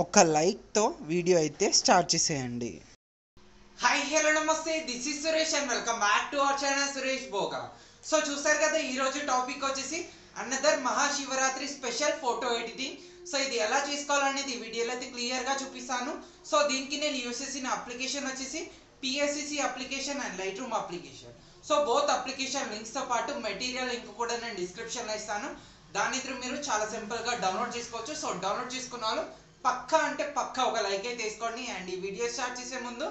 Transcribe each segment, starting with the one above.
ఒక్క లైక్తో వీడియో అయితే స్టార్ట్ చేసేయండి హాయ్ హలో నమస్తే this is Suresh and welcome back to our channel Suresh Boga so చూసారు కదా ఈరోజు టాపిక్ వచ్చేసి another Mahashivratri special photo editing so ఇది ఎలా చేసుకోవాలనేది వీడియోలో అయితే క్లియర్గా చూపిస్తాను సో దీనికి నేను యూస్ చేసిన అప్లికేషన్ వచ్చేసి PSCC application and light room application so both application లింక్స్తో పాటు మెటీరియల్ లింక్ కూడా నేను డిస్క్రిప్షన్లో ఇస్తాను దాని త్రూ మీరు చాలా సింపుల్గా డౌన్లోడ్ చేసుకోవచ్చు సో డౌన్లోడ్ చేసుకున్న వాళ్ళు పక్కా అంటే పక్కా ఒక లైక్ అయితే వేసుకోండి అండ్ ఈ వీడియో స్టార్ట్ చేసే ముందు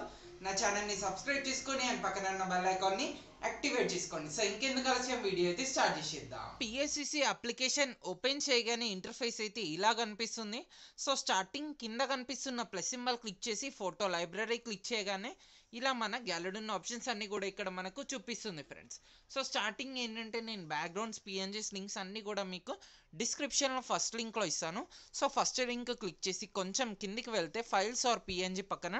నా ఛానల్ని సబ్స్క్రైబ్ చేసుకొని అండ్ పక్కన ఉన్న బెల్ ఐకాన్ని యాక్టివేట్ చేసుకోండి సో ఇంకెందుకు ఆలస్యం వీడియో అయితే స్టార్ట్ చేసేద్దాం పిఎస్సిసి అప్లికేషన్ ఓపెన్ చేయగానే ఇంటర్ఫేస్ అయితే ఇలా కనిపిస్తుంది సో స్టార్టింగ్ కింద కనిపిస్తున్న ప్లస్ సింబల్ క్లిక్ చేసి ఫోటో లైబ్రరీ క్లిక్ చేయగానే ఇలా మన గ్యాలరీలో ఉన్న ఆప్షన్స్ అన్నీ కూడా ఇక్కడ మనకు చూపిస్తుంది ఫ్రెండ్స్ సో స్టార్టింగ్ ఏంటంటే నేను బ్యాక్గ్రౌండ్స్ పిఎన్జీస్ లింక్స్ అన్నీ కూడా మీకు డిస్క్రిప్షన్లో ఫస్ట్ లింక్లో ఇస్తాను సో ఫస్ట్ లింక్ క్లిక్ చేసి కొంచెం కిందికి వెళ్తే ఫైల్స్ ఆర్ పిఎన్జి పక్కన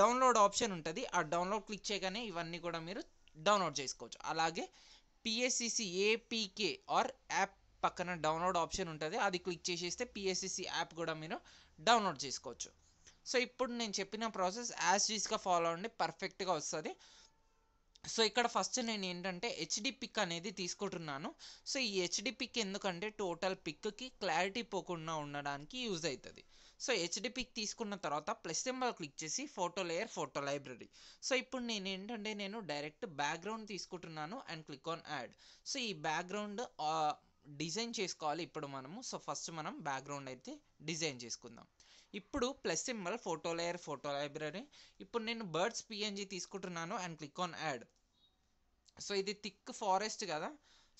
డౌన్లోడ్ ఆప్షన్ ఉంటుంది ఆ డౌన్లోడ్ క్లిక్ చేయగానే ఇవన్నీ కూడా మీరు డౌన్లోడ్ చేసుకోవచ్చు అలాగే పిఎస్సిసి ఏపీకే ఆర్ యాప్ పక్కన డౌన్లోడ్ ఆప్షన్ ఉంటుంది అది క్లిక్ చేసేస్తే పిఎస్సిసి యాప్ కూడా మీరు డౌన్లోడ్ చేసుకోవచ్చు సో ఇప్పుడు నేను చెప్పిన ప్రాసెస్ యాజ్ ఈజ్గా ఫాలో అవ్వండి పర్ఫెక్ట్గా వస్తుంది సో ఇక్కడ ఫస్ట్ నేను ఏంటంటే హెచ్డి పిక్ అనేది తీసుకుంటున్నాను సో ఈ హెచ్డి పిక్ ఎందుకంటే టోటల్ పిక్కి క్లారిటీ పోకుండా ఉండడానికి యూజ్ అవుతుంది సో హెచ్డి పిక్ తీసుకున్న తర్వాత ప్లస్ సింబల్ క్లిక్ చేసి photo layer photo library so ఇప్పుడు నేను ఏంటంటే నేను డైరెక్ట్ బ్యాక్గ్రౌండ్ తీసుకుంటున్నాను and click on add so ఈ బ్యాక్గ్రౌండ్ డిజైన్ చేసుకోవాలి ఇప్పుడు మనము సో ఫస్ట్ మనం బ్యాక్గ్రౌండ్ అయితే డిజైన్ చేసుకుందాం ఇప్పుడు plus symbol photo layer photo library ఇప్పుడు నేను బర్డ్స్ పిఎన్జీ తీసుకుంటున్నాను and click on add so ఇది థిక్ ఫారెస్ట్ కదా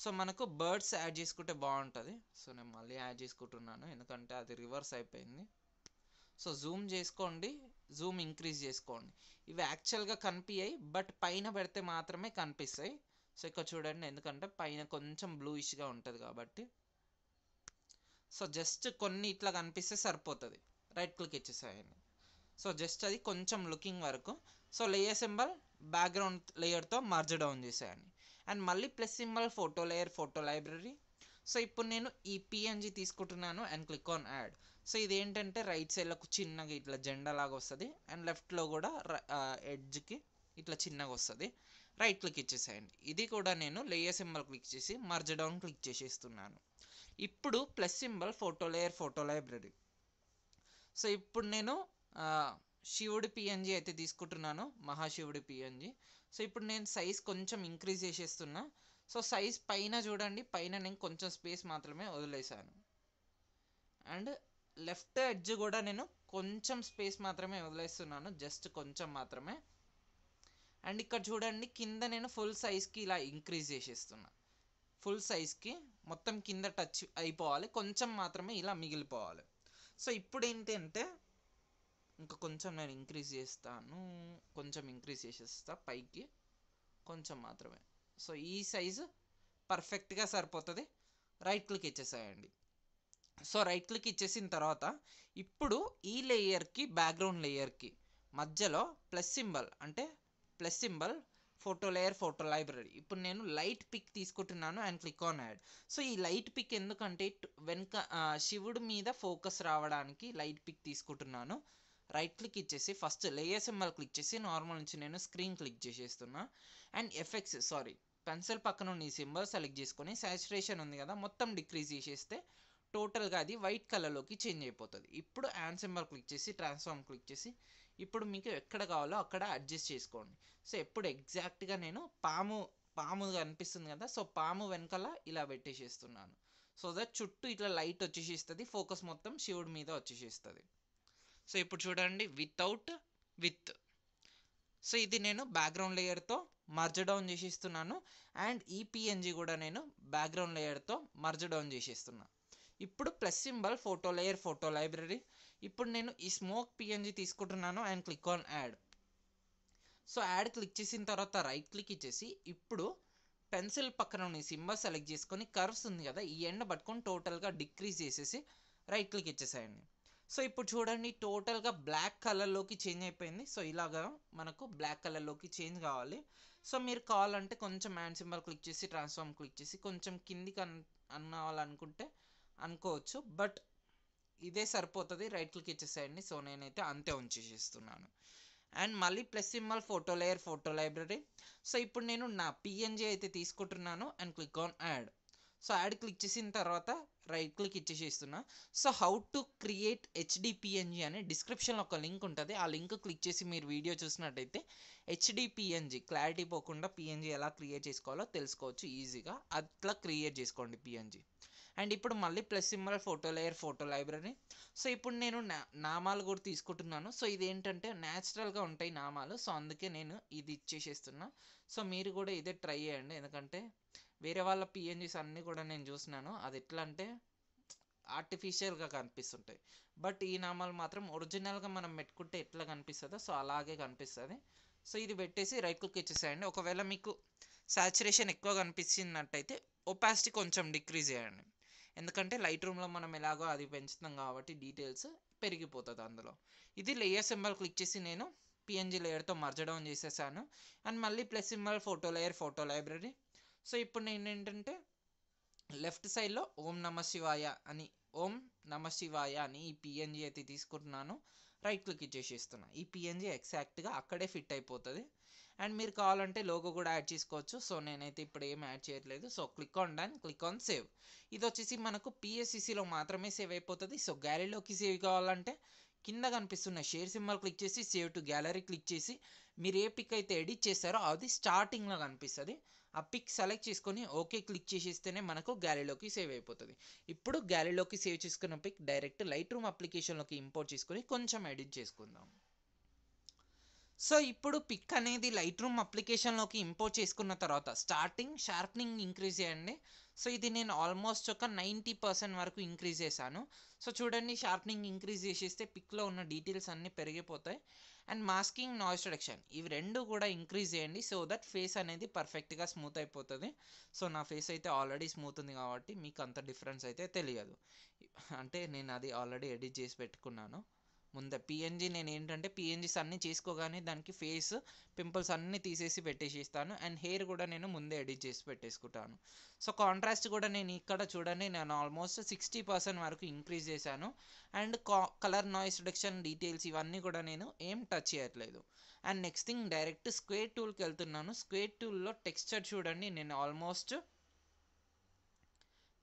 సో మనకు బర్డ్స్ యాడ్ చేసుకుంటే బాగుంటుంది సో నేను మళ్ళీ యాడ్ చేసుకుంటున్నాను ఎందుకంటే అది రివర్స్ అయిపోయింది సో జూమ్ చేసుకోండి జూమ్ ఇంక్రీజ్ చేసుకోండి ఇవి యాక్చువల్గా కనిపించాయి బట్ పైన పెడితే మాత్రమే కనిపిస్తాయి సో ఇక్కడ చూడండి ఎందుకంటే పైన కొంచెం బ్లూయిష్గా ఉంటుంది కాబట్టి సో జస్ట్ కొన్ని ఇట్లా కనిపిస్తే సరిపోతుంది రైట్ క్లిక్ ఇచ్చేసాయండి సో జస్ట్ అది కొంచెం లుకింగ్ వరకు సో లేయర్ సింబల్ బ్యాక్గ్రౌండ్ లేయర్తో మర్జ్ డౌన్ చేసేయండి అండ్ మళ్ళీ plus symbol photo layer photo library so ఇప్పుడు నేను ఈ పిఎన్జీ తీసుకుంటున్నాను and click on add so ఇది ఏంటంటే రైట్ సైడ్లో చిన్నగా ఇట్లా జెండా లాగా వస్తుంది అండ్ లెఫ్ట్లో కూడా ఎడ్జ్కి ఇట్లా చిన్నగా వస్తుంది రైట్ క్లిక్ ఇచ్చేసేయండి ఇది కూడా నేను లేయర్ సింబల్ క్లిక్ చేసి మర్జ్ డౌన్ క్లిక్ చేసేస్తున్నాను ఇప్పుడు plus symbol photo layer photo library so ఇప్పుడు నేను శివుడి పిఎన్జి అయితే తీసుకుంటున్నాను మహాశివుడి పిఎన్జి సో ఇప్పుడు నేను సైజ్ కొంచెం ఇంక్రీజ్ చేసేస్తున్నా సో సైజ్ పైన చూడండి పైన నేను కొంచెం స్పేస్ మాత్రమే వదిలేశాను అండ్ లెఫ్ట్ ఎడ్జ్ కూడా నేను కొంచెం స్పేస్ మాత్రమే వదిలేస్తున్నాను జస్ట్ కొంచెం మాత్రమే అండ్ ఇక్కడ చూడండి కింద నేను ఫుల్ సైజ్కి ఇలా ఇంక్రీజ్ చేసేస్తున్నా ఫుల్ సైజ్కి మొత్తం కింద టచ్ అయిపోవాలి కొంచెం మాత్రమే ఇలా మిగిలిపోవాలి సో ఇప్పుడు ఏంటి అంటే ఇంకా కొంచెం నేను ఇంక్రీజ్ చేస్తాను కొంచెం ఇంక్రీజ్ చేసేస్తా పైకి కొంచెం మాత్రమే సో ఈ సైజు పర్ఫెక్ట్గా సరిపోతుంది రైట్ క్లిక్ ఇచ్చేసాయండి సో రైట్ క్లిక్ ఇచ్చేసిన తర్వాత ఇప్పుడు ఈ లేయర్కి బ్యాక్గ్రౌండ్ లేయర్కి మధ్యలో ప్లస్ సింబల్ అంటే plus symbol photo layer photo library ఇప్పుడు నేను లైట్ పిక్ తీసుకుంటున్నాను and click on add so ఈ లైట్ పిక్ ఎందుకంటే వెనుక శివుడి మీద ఫోకస్ రావడానికి లైట్ పిక్ తీసుకుంటున్నాను రైట్ క్లిక్ ఇచ్చేసి ఫస్ట్ లేయర్ సింబల్ క్లిక్ చేసి నార్మల్ నుంచి నేను స్క్రీన్ క్లిక్ చేసేస్తున్నా అండ్ ఎఫెక్ట్స్ సారీ పెన్సిల్ పక్కన ఉన్న ఈ సింబల్ సెలెక్ట్ చేసుకొని సాచురేషన్ ఉంది కదా మొత్తం డిక్రీజ్ చేసేస్తే టోటల్గా అది వైట్ కలర్లోకి చేంజ్ అయిపోతుంది ఇప్పుడు యాన్ సింబల్ క్లిక్ చేసి ట్రాన్స్ఫార్మ్ క్లిక్ చేసి ఇప్పుడు మీకు ఎక్కడ కావాలో అక్కడ అడ్జస్ట్ చేసుకోండి సో ఎప్పుడు ఎగ్జాక్ట్గా నేను పాము పాము కనిపిస్తుంది కదా సో పాము వెనకాల ఇలా పెట్టేసేస్తున్నాను సో దట్ చుట్టూ ఇట్లా లైట్ వచ్చేసేస్తుంది ఫోకస్ మొత్తం శివుడి మీద వచ్చేసేస్తుంది సో ఇప్పుడు చూడండి వితౌట్ విత్ సో ఇది నేను బ్యాక్గ్రౌండ్ లేయర్తో మర్జ్ డౌన్ చేసేస్తున్నాను అండ్ ఈ పిఎన్జి కూడా నేను బ్యాక్గ్రౌండ్ లేయర్తో మర్జ్ డౌన్ చేసేస్తున్నాను ఇప్పుడు plus symbol photo layer photo library ఇప్పుడు నేను ఈ స్మోక్ పిఎన్జి తీసుకుంటున్నాను and click on add so add click చేసిన తర్వాత రైట్ క్లిక్ ఇచ్చేసి ఇప్పుడు పెన్సిల్ పక్కన ఉన్న సింబల్ సెలెక్ట్ చేసుకొని కర్వ్స్ ఉంది కదా ఈ ఎండ్ పట్టుకొని టోటల్గా డిక్రీజ్ చేసేసి రైట్ క్లిక్ ఇచ్చేసేయండి సో ఇప్పుడు చూడండి టోటల్గా బ్లాక్ కలర్లోకి చేంజ్ అయిపోయింది సో ఇలాగా మనకు బ్లాక్ కలర్లోకి చేంజ్ కావాలి సో మీరు కావాలంటే కొంచెం హ్యాండ్ సింబల్ క్లిక్ చేసి ట్రాన్స్ఫార్మ్ క్లిక్ చేసి కొంచెం కిందికి అన్ అన్నావాలనుకుంటే అనుకోవచ్చు బట్ ఇదే సరిపోతుంది రైట్ క్లిక్ ఇచ్చేసేయండి సో నేనైతే అంతే ఉంచేసేస్తున్నాను అండ్ మళ్ళీ plus symbol photo layer photo library so ఇప్పుడు నేను నా పిఎన్జీ అయితే తీసుకుంటున్నాను and click on add so add click చేసిన తర్వాత రైట్ క్లిక్ ఇచ్చేసేస్తున్నా so how to create HD PNG అని డిస్క్రిప్షన్లో ఒక లింక్ ఉంటుంది ఆ లింక్ క్లిక్ చేసి మీరు వీడియో చూసినట్టయితే హెచ్డిపిఎన్జి క్లారిటీ పోకుండా పిఎన్జి ఎలా క్రియేట్ చేసుకోవాలో తెలుసుకోవచ్చు ఈజీగా అట్లా క్రియేట్ చేసుకోండి పిఎన్జి అండ్ ఇప్పుడు మళ్ళీ plus symbol photo layer photo library so ఇప్పుడు నేను నా నామాలు కూడా తీసుకుంటున్నాను సో ఇది ఏంటంటే న్యాచురల్గా ఉంటాయి నామాలు సో అందుకే నేను ఇది ఇచ్చేసేస్తున్నా సో మీరు కూడా ఇదే ట్రై చేయండి ఎందుకంటే వేరే వాళ్ళ పిఎన్జీస్ అన్నీ కూడా నేను చూసినాను అది ఎట్లా అంటే ఆర్టిఫిషియల్గా కనిపిస్తుంటాయి బట్ ఈ నామాలు మాత్రం ఒరిజినల్గా మనం పెట్టుకుంటే ఎట్లా కనిపిస్తుందో సో అలాగే కనిపిస్తుంది సో ఇది పెట్టేసి రైట్ క్లిక్ ఇచ్చేసేయండి ఒకవేళ మీకు సాచురేషన్ ఎక్కువ కనిపించినట్టయితే ఒపాసిటీ కొంచెం డిక్రీజ్ చేయండి ఎందుకంటే లైట్ రూమ్లో మనం ఎలాగో అది పెంచుతాం కాబట్టి డీటెయిల్స్ పెరిగిపోతుంది అందులో ఇది లేయర్ సింబల్ క్లిక్ చేసి నేను పిఎన్జీ లేయర్తో మర్జ్ చేసేసాను అండ్ మళ్ళీ plus symbol photo layer photo library so ఇప్పుడు నేను ఏంటంటే లెఫ్ట్ సైడ్లో ఓం నమ శివాయ అని ఓం నమ శివాయ అని ఈ పిఎన్జీ అయితే తీసుకుంటున్నాను రైట్ క్లిక్ చేసేస్తున్నాను ఈ పిఎన్జీ ఎగ్జాక్ట్గా అక్కడే ఫిట్ అయిపోతుంది అండ్ మీరు కావాలంటే లోగో కూడా యాడ్ చేసుకోవచ్చు సో నేనైతే ఇప్పుడు ఏం యాడ్ చేయట్లేదు so click on done click on save ఇది వచ్చేసి మనకు పిఎస్సిసిలో మాత్రమే సేవ్ అయిపోతుంది సో గ్యాలరీలోకి సేవ్ కావాలంటే కింద కనిపిస్తున్న షేర్ సింబల్ క్లిక్ చేసి సేవ్ టు గ్యాలరీ క్లిక్ చేసి మీరు ఏ పిక్ అయితే ఎడిట్ చేస్తారో అది స్టార్టింగ్లో కనిపిస్తుంది ఆ పిక్ సెలెక్ట్ చేసుకొని ఓకే క్లిక్ చేసేస్తేనే మనకు గ్యాలరీలోకి సేవ్ అయిపోతుంది ఇప్పుడు గ్యాలరీలోకి సేవ్ చేసుకున్న పిక్ డైరెక్ట్ లైట్ రూమ్ అప్లికేషన్లోకి ఇంపోర్ట్ చేసుకొని కొంచెం ఎడిట్ చేసుకుందాం సో ఇప్పుడు పిక్ అనేది లైట్ రూమ్ అప్లికేషన్లోకి ఇంపోర్ట్ చేసుకున్న తర్వాత స్టార్టింగ్ షార్ప్నింగ్ ఇంక్రీజ్ చేయండి సో ఇది నేను ఆల్మోస్ట్ ఒక నైంటీ పర్సెంట్ వరకు ఇంక్రీజ్ చేశాను సో చూడండి షార్ప్నింగ్ ఇంక్రీజ్ చేసేస్తే పిక్లో ఉన్న డీటెయిల్స్ అన్నీ పెరిగిపోతాయి అండ్ మాస్కింగ్ నాయిస్ రిడక్షన్ ఇవి రెండు కూడా ఇంక్రీజ్ చేయండి సో దట్ ఫేస్ అనేది పర్ఫెక్ట్గా స్మూత్ అయిపోతుంది సో నా ఫేస్ అయితే ఆల్రెడీ స్మూత్ ఉంది కాబట్టి మీకు అంత డిఫరెన్స్ అయితే తెలియదు అంటే నేను అది ఆల్రెడీ ఎడిట్ చేసి పెట్టుకున్నాను ముందే పిఎన్జీ నేను ఏంటంటే పిఎన్జీస్ అన్నీ చేసుకోగానే దానికి ఫేస్ పింపుల్స్ అన్నీ తీసేసి పెట్టేసిస్తాను అండ్ హెయిర్ కూడా నేను ముందే ఎడిట్ చేసి పెట్టేసుకుంటాను సో కాంట్రాస్ట్ కూడా నేను ఇక్కడ చూడండి నేను ఆల్మోస్ట్ సిక్స్టీ పర్సెంట్ వరకు ఇంక్రీజ్ చేశాను అండ్ కా కలర్ నాయిస్ రిడక్షన్ డీటెయిల్స్ ఇవన్నీ కూడా నేను ఏం టచ్ చేయట్లేదు and next thing direct square టూల్కి వెళ్తున్నాను స్క్వేర్ టూల్లో టెక్స్చర్ చూడండి నేను ఆల్మోస్ట్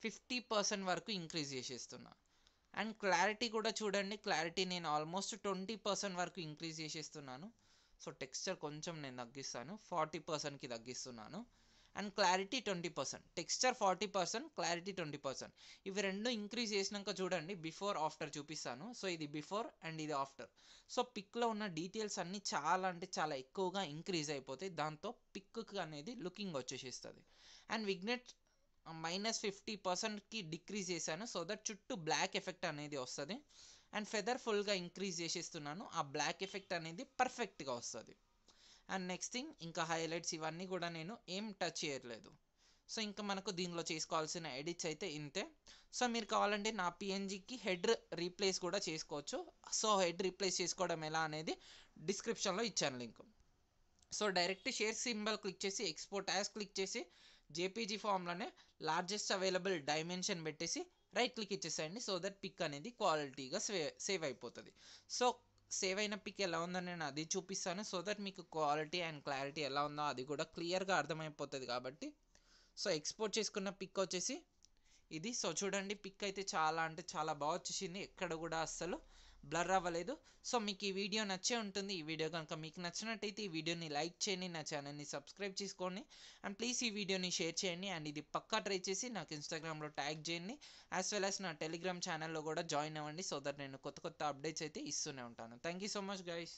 ఫిఫ్టీ పర్సెంట్ వరకు ఇంక్రీజ్ చేసేస్తున్నాను అండ్ క్లారిటీ కూడా చూడండి క్లారిటీ నేను ఆల్మోస్ట్ ట్వంటీ పర్సెంట్ వరకు ఇంక్రీజ్ చేసేస్తున్నాను సో టెక్స్చర్ కొంచెం నేను తగ్గిస్తాను ఫార్టీ పర్సెంట్కి తగ్గిస్తున్నాను and clarity twenty percent texture forty percent clarity twenty percent ఇవి రెండు ఇంక్రీజ్ చేసినాక చూడండి బిఫోర్ ఆఫ్టర్ చూపిస్తాను సో ఇది బిఫోర్ అండ్ ఇది ఆఫ్టర్ సో పిక్లో ఉన్న డీటెయిల్స్ అన్నీ చాలా అంటే చాలా ఎక్కువగా ఇంక్రీజ్ అయిపోతాయి దాంతో పిక్ అనేది లుకింగ్ వచ్చేసేస్తుంది అండ్ విగ్నెట్ మైనస్ ఫిఫ్టీ పర్సెంట్కి డిక్రీజ్ చేశాను సో దట్ చుట్టూ బ్లాక్ ఎఫెక్ట్ అనేది వస్తుంది అండ్ ఫెదర్ ఫుల్గా ఇంక్రీజ్ చేసేస్తున్నాను ఆ బ్లాక్ ఎఫెక్ట్ అనేది పర్ఫెక్ట్గా వస్తుంది అండ్ నెక్స్ట్ థింగ్ ఇంకా హైలైట్స్ ఇవన్నీ కూడా నేను ఏం టచ్ చేయట్లేదు సో ఇంకా మనకు దీనిలో చేసుకోవాల్సిన ఎడిట్స్ అయితే ఇంతే సో మీరు కావాలంటే నా పిఎన్జికి హెడ్ రీప్లేస్ కూడా చేసుకోవచ్చు సో హెడ్ రీప్లేస్ చేసుకోవడం ఎలా అనేది డిస్క్రిప్షన్లో ఇచ్చాను link so direct share symbol click చేసి ఎక్స్పోర్ట్ యాజ్ క్లిక్ చేసి జేపీజీ ఫామ్లోనే లార్జెస్ట్ అవైలబుల్ డైమెన్షన్ పెట్టేసి రైట్ క్లిక్ ఇచ్చేసేయండి సో దట్ పిక్ అనేది క్వాలిటీగా సేవ్ సేవ్ అయిపోతుంది సో సేవ్ అయిన పిక్ ఎలా ఉందో నేను అది చూపిస్తాను సో దట్ మీకు క్వాలిటీ అండ్ క్లారిటీ ఎలా ఉందో అది కూడా క్లియర్గా అర్థమైపోతుంది కాబట్టి సో ఎక్స్పోర్ట్ చేసుకున్న పిక్ వచ్చేసి ఇది సో చూడండి పిక్ అయితే చాలా అంటే చాలా బాగా వచ్చేసింది ఎక్కడ కూడా అస్సలు బ్లర్ అవ్వలేదు సో మీకు ఈ వీడియో నచ్చే ఉంటుంది ఈ వీడియో కనుక మీకు నచ్చినట్టయితే ఈ వీడియోని లైక్ చేయండి నా ఛానల్ని సబ్స్క్రైబ్ చేసుకోండి అండ్ ప్లీజ్ ఈ వీడియోని షేర్ చేయండి అండ్ ఇది పక్కా ట్రై చేసి నాకు ఇన్స్టాగ్రామ్లో ట్యాగ్ చేయండి యాజ్ వెల్ యాజ్ నా టెలిగ్రామ్ ఛానల్లో కూడా జాయిన్ అవ్వండి సో దట్ నేను కొత్త కొత్త అప్డేట్స్ అయితే ఇస్తూనే ఉంటాను thank you so much guys